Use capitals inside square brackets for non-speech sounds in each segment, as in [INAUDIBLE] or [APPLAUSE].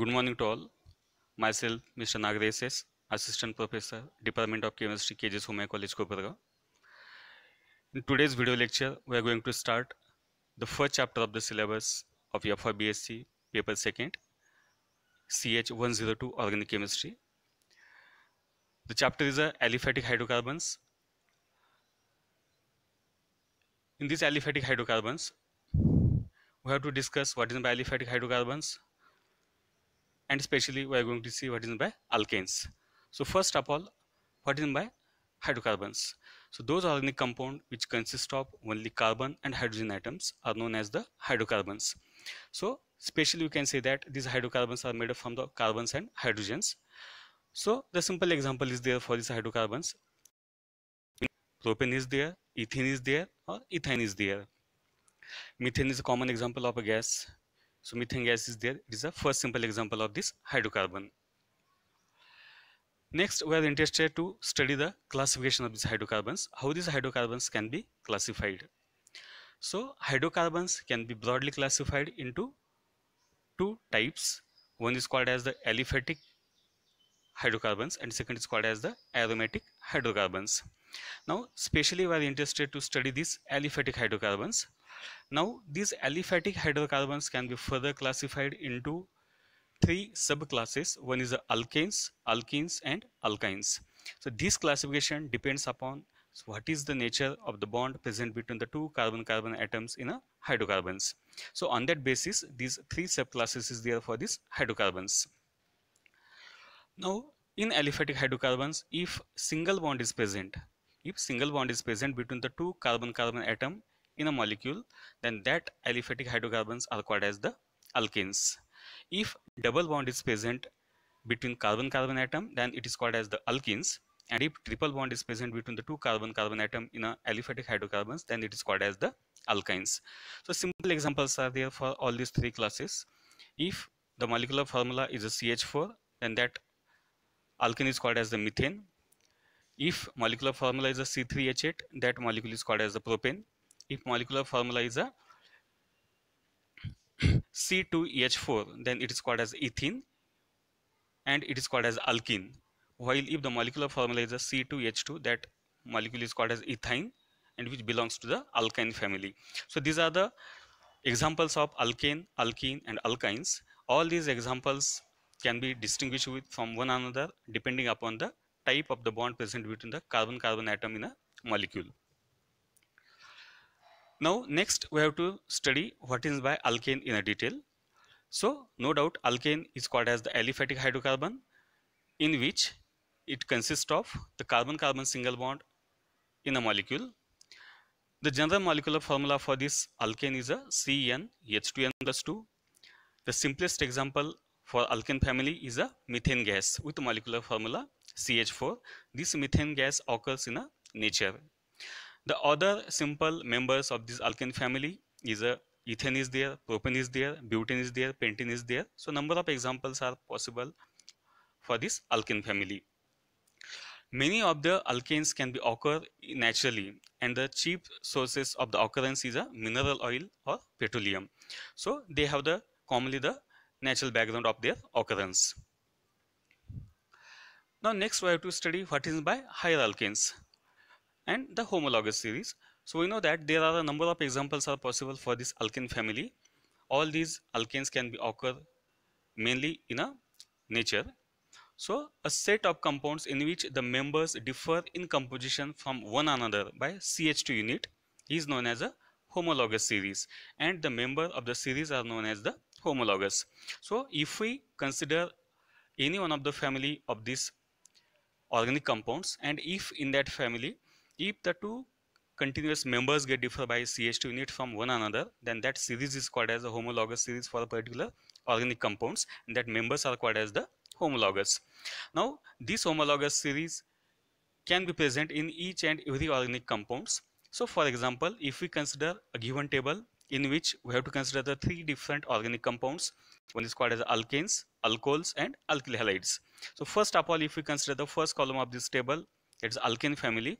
Good morning to all. Myself, Mr. Nagraj Assistant Professor, Department of Chemistry, KJS Humaya College, Koparga. In today's video lecture, we are going to start the first chapter of the syllabus of your BSc, paper 2nd, CH102 Organic Chemistry. The chapter is uh, aliphatic hydrocarbons. In these aliphatic hydrocarbons, we have to discuss what is aliphatic hydrocarbons, and especially we are going to see what is meant by alkanes. So first of all, what is meant by hydrocarbons? So those organic compound which consist of only carbon and hydrogen atoms are known as the hydrocarbons. So especially we can say that these hydrocarbons are made up from the carbons and hydrogens. So the simple example is there for these hydrocarbons. Propane is there, ethene is there or ethane is there. Methane is a common example of a gas so methane gas is there. It is a first simple example of this hydrocarbon. Next, we are interested to study the classification of these hydrocarbons, how these hydrocarbons can be classified. So, hydrocarbons can be broadly classified into two types. One is called as the aliphatic hydrocarbons and second is called as the aromatic hydrocarbons. Now, specially we are interested to study these aliphatic hydrocarbons. Now these aliphatic hydrocarbons can be further classified into three subclasses. One is the alkanes, alkenes and alkynes. So this classification depends upon so what is the nature of the bond present between the two carbon-carbon atoms in a hydrocarbons? So on that basis, these three subclasses is there for these hydrocarbons. Now in aliphatic hydrocarbons, if single bond is present, if single bond is present between the two carbon-carbon atom, in a molecule then that aliphatic hydrocarbons are called as the alkenes. if double bond is present between carbon carbon atom then it is called as the alkenes and if triple bond is present between the two carbon carbon atom in a aliphatic hydrocarbons then it is called as the alkynes so simple examples are there for all these three classes if the molecular formula is a ch4 then that alkene is called as the methane if molecular formula is a c3h8 that molecule is called as the propane if molecular formula is a C2H4 [CLEARS THROAT] then it is called as ethene and it is called as alkene while if the molecular formula is a C2H2 that molecule is called as ethine and which belongs to the alkyne family. So these are the examples of alkane, alkene and alkynes. All these examples can be distinguished from one another depending upon the type of the bond present between the carbon-carbon atom in a molecule. Now next we have to study what is by alkane in a detail. So no doubt alkane is called as the aliphatic hydrocarbon in which it consists of the carbon-carbon single bond in a molecule. The general molecular formula for this alkane is a CnH2n plus 2. The simplest example for alkane family is a methane gas with molecular formula CH4. This methane gas occurs in a nature the other simple members of this alkane family is a uh, ethane is there, propane is there, butane is there, pentane is there. So number of examples are possible for this alkane family. Many of the alkanes can be occur naturally and the cheap sources of the occurrence is a uh, mineral oil or petroleum. So they have the commonly the natural background of their occurrence. Now next we have to study what is by higher alkanes and the homologous series. So we know that there are a number of examples are possible for this alkene family. All these alkanes can be occur mainly in a nature. So a set of compounds in which the members differ in composition from one another by CH2 unit is known as a homologous series and the member of the series are known as the homologous. So if we consider any one of the family of these organic compounds and if in that family if the two continuous members get differ by CH2 unit from one another, then that series is called as a homologous series for a particular organic compounds and that members are called as the homologous. Now this homologous series can be present in each and every organic compounds. So for example, if we consider a given table in which we have to consider the three different organic compounds, one is called as alkanes, alcohols and alkyl halides. So first of all, if we consider the first column of this table, it's alkane family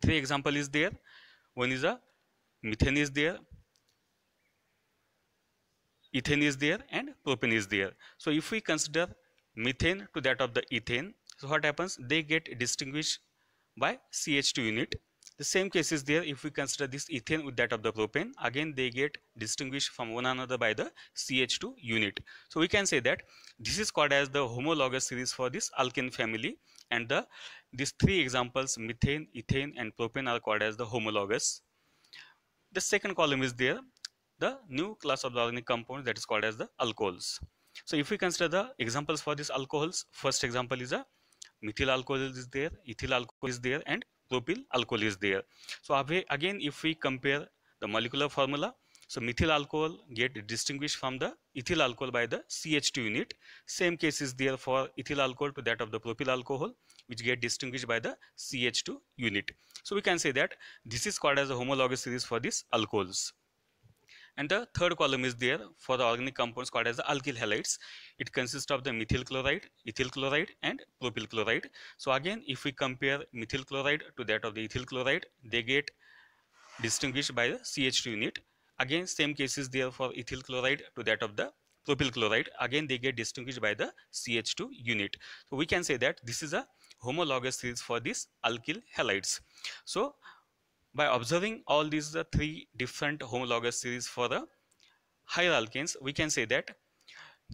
three example is there one is a methane is there ethane is there and propane is there so if we consider methane to that of the ethane so what happens they get distinguished by ch2 unit the same case is there if we consider this ethane with that of the propane. Again, they get distinguished from one another by the CH2 unit. So we can say that this is called as the homologous series for this alkene family and the these three examples methane, ethane and propane are called as the homologous. The second column is there the new class of the organic compounds that is called as the alcohols. So if we consider the examples for these alcohols, first example is a methyl alcohol is there, ethyl alcohol is there and propyl alcohol is there. So again, if we compare the molecular formula, so methyl alcohol get distinguished from the ethyl alcohol by the CH2 unit. Same case is there for ethyl alcohol to that of the propyl alcohol which get distinguished by the CH2 unit. So we can say that this is called as a homologous series for this alcohols. And the third column is there for the organic compounds called as the alkyl halides. It consists of the methyl chloride, ethyl chloride and propyl chloride. So again, if we compare methyl chloride to that of the ethyl chloride, they get distinguished by the CH2 unit. Again, same case is there for ethyl chloride to that of the propyl chloride. Again, they get distinguished by the CH2 unit. So we can say that this is a homologous series for these alkyl halides. So by observing all these the uh, three different homologous series for the higher alkanes we can say that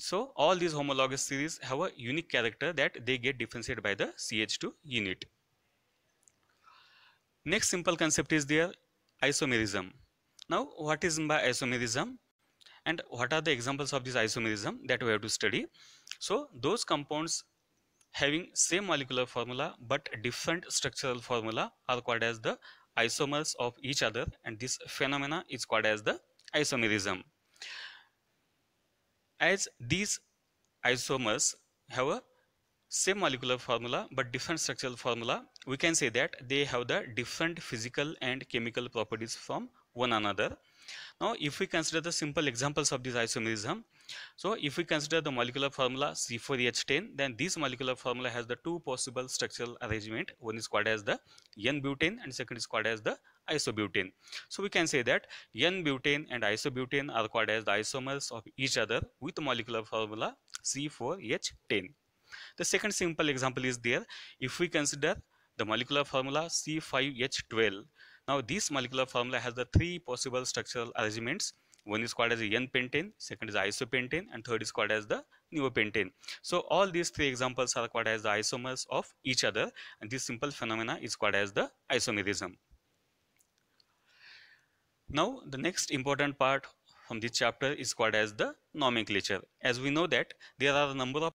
so all these homologous series have a unique character that they get differentiated by the CH2 unit. Next simple concept is their isomerism. Now what is by isomerism and what are the examples of this isomerism that we have to study. So those compounds having same molecular formula but different structural formula are called as the isomers of each other and this phenomena is called as the isomerism. As these isomers have a same molecular formula but different structural formula, we can say that they have the different physical and chemical properties from one another now, if we consider the simple examples of this isomerism, so if we consider the molecular formula C4H10, then this molecular formula has the two possible structural arrangement. One is called as the N-butane and second is called as the isobutane. So we can say that N-butane and isobutane are called as the isomers of each other with molecular formula C4H10. The second simple example is there. If we consider the molecular formula C5H12, now this molecular formula has the three possible structural arrangements. One is called as a N-pentane, second is isopentane, and third is called as the neopentane. So all these three examples are called as the isomers of each other, and this simple phenomena is called as the isomerism. Now the next important part from this chapter is called as the nomenclature. As we know that there are a number of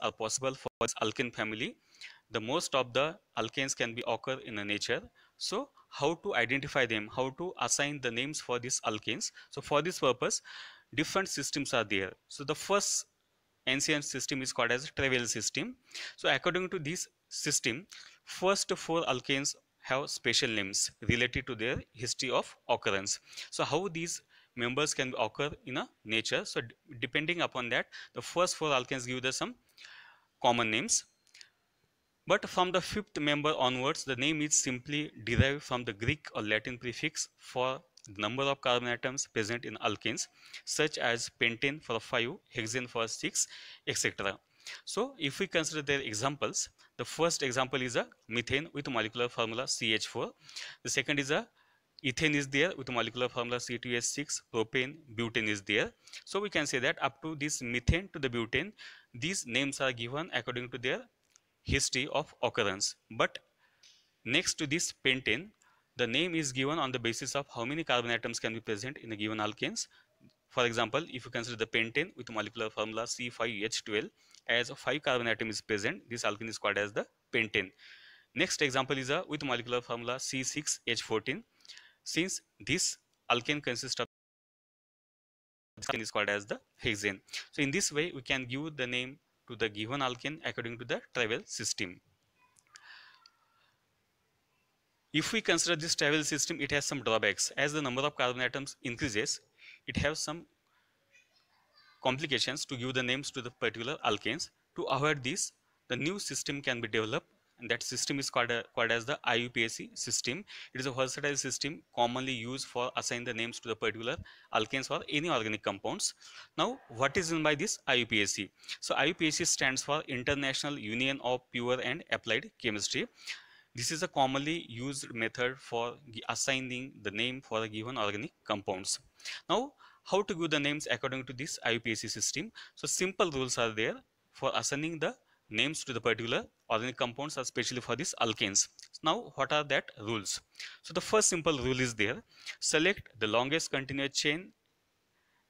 are possible for this family. The most of the alkanes can be occur in the nature. So how to identify them, how to assign the names for these alkanes. So for this purpose, different systems are there. So the first NCN system is called as trivial system. So according to this system, first four alkanes have special names related to their history of occurrence. So how these members can occur in a nature. So depending upon that, the first four alkanes give us some common names but from the fifth member onwards, the name is simply derived from the Greek or Latin prefix for the number of carbon atoms present in alkenes, such as pentane for 5, hexane for 6, etc. So if we consider their examples, the first example is a methane with molecular formula CH4. The second is a ethane is there with molecular formula C2H6, propane, butane is there. So we can say that up to this methane to the butane, these names are given according to their history of occurrence. But next to this pentane, the name is given on the basis of how many carbon atoms can be present in a given alkanes. For example, if you consider the pentane with molecular formula C5H12, as a 5 carbon atom is present, this alkene is called as the pentane. Next example is a uh, with molecular formula C6H14. Since this alkane consists of this alkene is called as the hexane. So in this way, we can give the name to the given alkane according to the travel system. If we consider this travel system, it has some drawbacks. As the number of carbon atoms increases, it has some complications to give the names to the particular alkanes. To avoid this, the new system can be developed and that system is called, called as the IUPAC system. It is a versatile system commonly used for assigning the names to the particular alkanes or any organic compounds. Now, what is meant by this IUPAC? So, IUPAC stands for International Union of Pure and Applied Chemistry. This is a commonly used method for assigning the name for a given organic compounds. Now, how to give the names according to this IUPAC system? So, simple rules are there for assigning the names to the particular organic compounds are specially for these alkanes. So now what are that rules? So the first simple rule is there. Select the longest continuous chain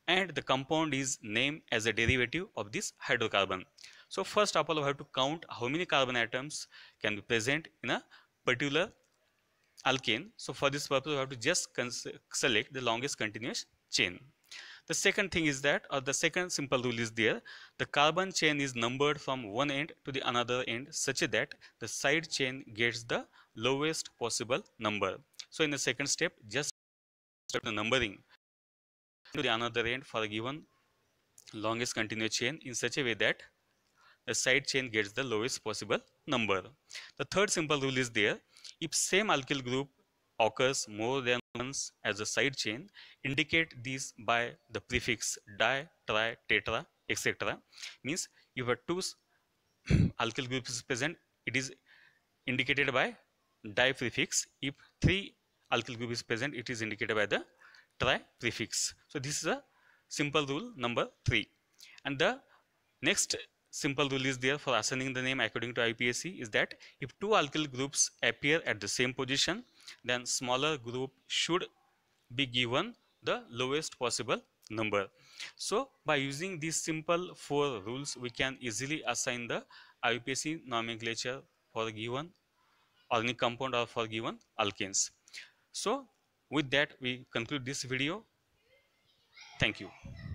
and the compound is named as a derivative of this hydrocarbon. So first of all we have to count how many carbon atoms can be present in a particular alkane. So for this purpose we have to just select the longest continuous chain. The second thing is that, or the second simple rule is there, the carbon chain is numbered from one end to the another end such that the side chain gets the lowest possible number. So in the second step, just the numbering to the another end for a given longest continuous chain in such a way that the side chain gets the lowest possible number. The third simple rule is there. If same alkyl group occurs more than as a side chain indicate these by the prefix di, tri, tetra, etc. Means if a two [COUGHS] alkyl group is present, it is indicated by di prefix. If three alkyl group is present, it is indicated by the tri prefix. So this is a simple rule number three. And the next simple rule is there for assigning the name according to IPSC is that if two alkyl groups appear at the same position then smaller group should be given the lowest possible number. So by using these simple four rules, we can easily assign the IUPC nomenclature for given organic compound or for given alkanes. So with that, we conclude this video. Thank you.